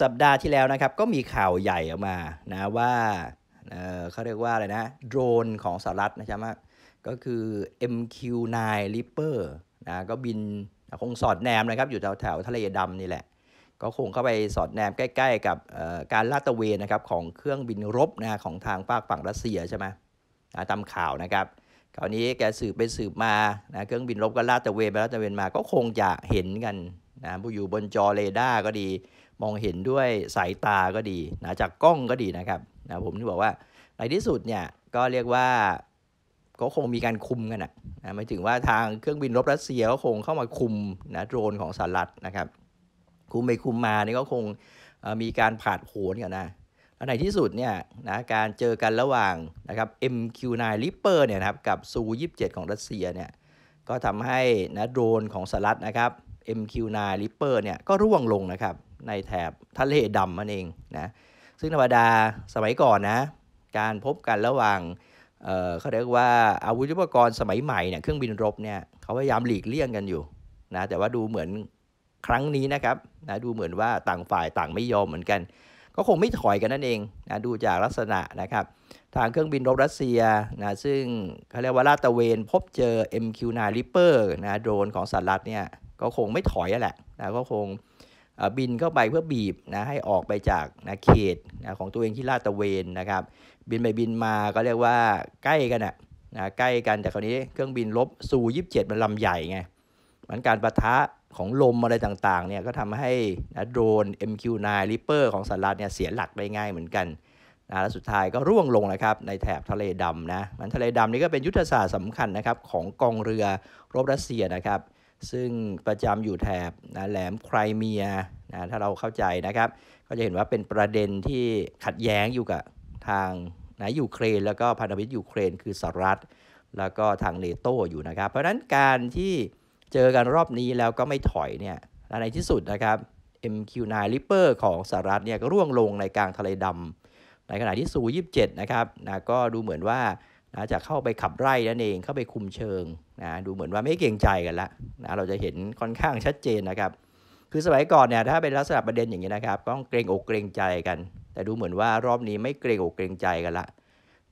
สัปดาห์ที่แล้วนะครับก็มีข่าวใหญ่ออกมานะว่าเเขาเรียกว่าอะไรนะ โดรนของสหรัฐนะครับก็คือ MQ9 Reaper นะก็บิน คงสอดแนมนะครับอยู่แถวแถวทะเลดำนี่แหละ ก็คงเข้าไปสอดแนมใกล้ ๆ กับการลาดตระเวนนะครับ ของเครื่องบินรบนะของทางภาคฝั่งรัสเซียใช่ไหมตามข่าวนะครับคราวนี้แกสืบไปสืบมานะเครื่องบินรบก็ลาดตระเวนไปลาดตระเวนมาก็คงจะเห็นกันนะผู้อยู่บนจอเรดาร์ก็ดี มองเห็นด้วยสายตาก็ดีนะจากกล้องก็ดีนะครับนะผมที่บอกว่า ในที่สุดเนี่ยก็เรียกว่า ก็คงมีการคุมกันนะหมายถึงว่าทางเครื่องบินรบรัสเซียก็คงเข้ามาคุมนะโดรนของสหรัฐนะครับ คุมไปคุมมานี่ก็คงมีการผ่าดโผนกันนะแล้วในที่สุดเนี่ยนะการเจอกันระหว่างนะครับ MQ9 Reaper เนี่ยนะครับกับซู27 ของรัสเซียเนี่ยก็ทำให้นะโดรนของสหรัฐนะครับ MQ9 Ripper เนี่ยก็ร่วงลงนะครับในแถบทะเลดำนั่นเองนะซึ่งธรรมดาสมัยก่อนนะการพบกันระหว่างเเขาเรียกว่าอาวุธยุทโธปกรณ์สมัยใหม่เนี่ยเครื่องบินรบเนี่ยเขาพยายามหลีกเลี่ยงกันอยู่นะแต่ว่าดูเหมือนครั้งนี้นะครับนะดูเหมือนว่าต่างฝ่ายต่างไม่ยอมเหมือนกัน ก็คงไม่ถอยกันนั่นเองนะดูจากลักษณะนะครับทางเครื่องบินรบรัสเซียนะซึ่งเขาเรียกว่าลาดตะเวนพบเจอ MQ9 Reaper นะโดรนของสหรัฐเนี่ยก็คงไม่ถอยแหละนะก็คงบินเข้าไปเพื่อบีบนะให้ออกไปจากนะเขตนะของตัวเองที่ลาดตะเวนนะครับ บินไปบินมาก็เรียกว่าใกล้กันนะนะใกล้กัน แต่คราวนี้ เครื่องบินลบซูยี่สิบมันลำใหญ่ไง มันการประทะของลมอะไรต่างๆเนี่ยก็ทำให้นะโดรน MQ9 Reaper ของสหรัฐเนี่ยเสียหลักได้ง่ายเหมือนกันนะ และสุดท้ายก็ร่วงลงนะครับ ในแถบทะเลดำนะ มันทะเลดำนี่ก็เป็นยุทธศาสตร์สำคัญนะครับ ของกองเรือรบรัสเซียนะครับซึ่งประจำอยู่แถบนะแหลมไครเมียนะถ้าเราเข้าใจนะครับ ก็จะเห็นว่าเป็นประเด็นที่ขัดแย้งอยู่กับทางนะยูเครนแล้วก็พันธมิตรยูเครน คือสหรัฐ แล้วก็ทางเลโตอยู่นะครับ เพราะฉะนั้นการที่เจอกันรอบนี้แล้วก็ไม่ถอยเนี่ยในที่สุดนะครับ MQ9 Reaper ของสหรัฐเนี่ยก็ร่วงลงในกลางทะเลดำในขณะที่ซู27นะครับนะก็ดูเหมือนว่านะจะเข้าไปขับไล่นั่นเอง เข้าไปคุมเชิงนะดูเหมือนว่าไม่เกรงใจกันละนะเราจะเห็นค่อนข้างชัดเจนนะครับ คือสมัยก่อนเนี่ยถ้าเป็นลักษณะประเด็นอย่างนี้นะครับต้องเกรงอกเกรงใจกัน แต่ดูเหมือนว่ารอบนี้ไม่เกรงอกเกรงใจกันละ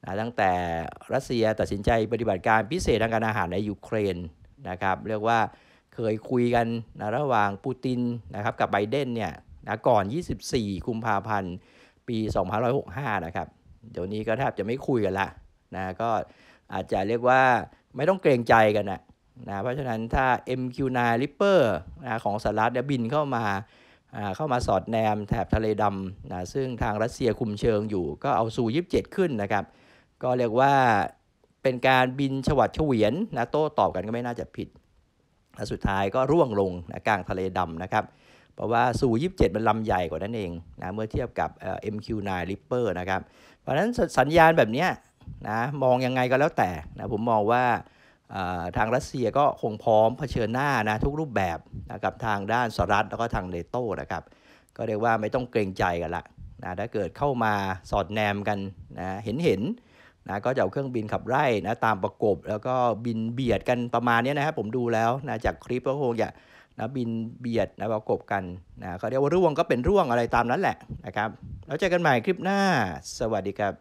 นะตั้งแต่รัสเซียตัดสินใจปฏิบัติการพิเศษทางการอาหารในยูเครนนะครับ เรียกว่าเคยคุยกันนะระหว่างปูตินนะครับกับไบเดนเนี่ยนะก่อน 24คุมภาพันธ์ปี2565นะครับ เดี๋ยวนี้ก็แทบจะไม่คุยกันละนะก็อาจจะเรียกว่าไม่ต้องเกรงใจกันนะนะเพราะฉะนั้นถ้า MQ9 Ripper นะของสหรัฐเนี่ยบินเข้ามาเข้ามาสอดแนมแถบทะเลดำนะซึ่งทางรัสเซียคุมเชิงอยู่ ก็เอาซู27 ขึ้นนะครับ ก็เรียกว่าเป็นการบินฉวัดเฉวียนนะโต้ตอบกันก็ไม่น่าจะผิดและสุดท้ายก็ร่วงลงนะกลางทะเลดำนะครับ เพราะว่าซู27มันลำใหญ่กว่านั่นเองนะเมื่อเทียบกับ MQ9 Ripper นะครับเพราะนั้นสัญญาณแบบนี้นะมองยังไงก็แล้วแต่นะผมมองว่าทางรัสเซียก็คงพร้อมเผชิญหน้านะทุกรูปแบบนะกับทางด้านสหรัฐแล้วก็ทางเนโต้นะครับก็เรียกว่าไม่ต้องเกรงใจกันละนะถ้าเกิดเข้ามาสอดแนมกันนะเห็นเห็นนะก็จะเอาเครื่องบินขับไล่นะตามประกบ แล้วก็บินเบียดกันประมาณนี้นะครับผมดูแล้วนะจากคลิปก็คงจะนะบินเบียดนะประกบกันนะเขาเรียกว่าร่วงก็เป็นร่วงอะไรตามนั้นแหละนะครับแล้วเจอกันใหม่คลิปหน้าสวัสดีครับ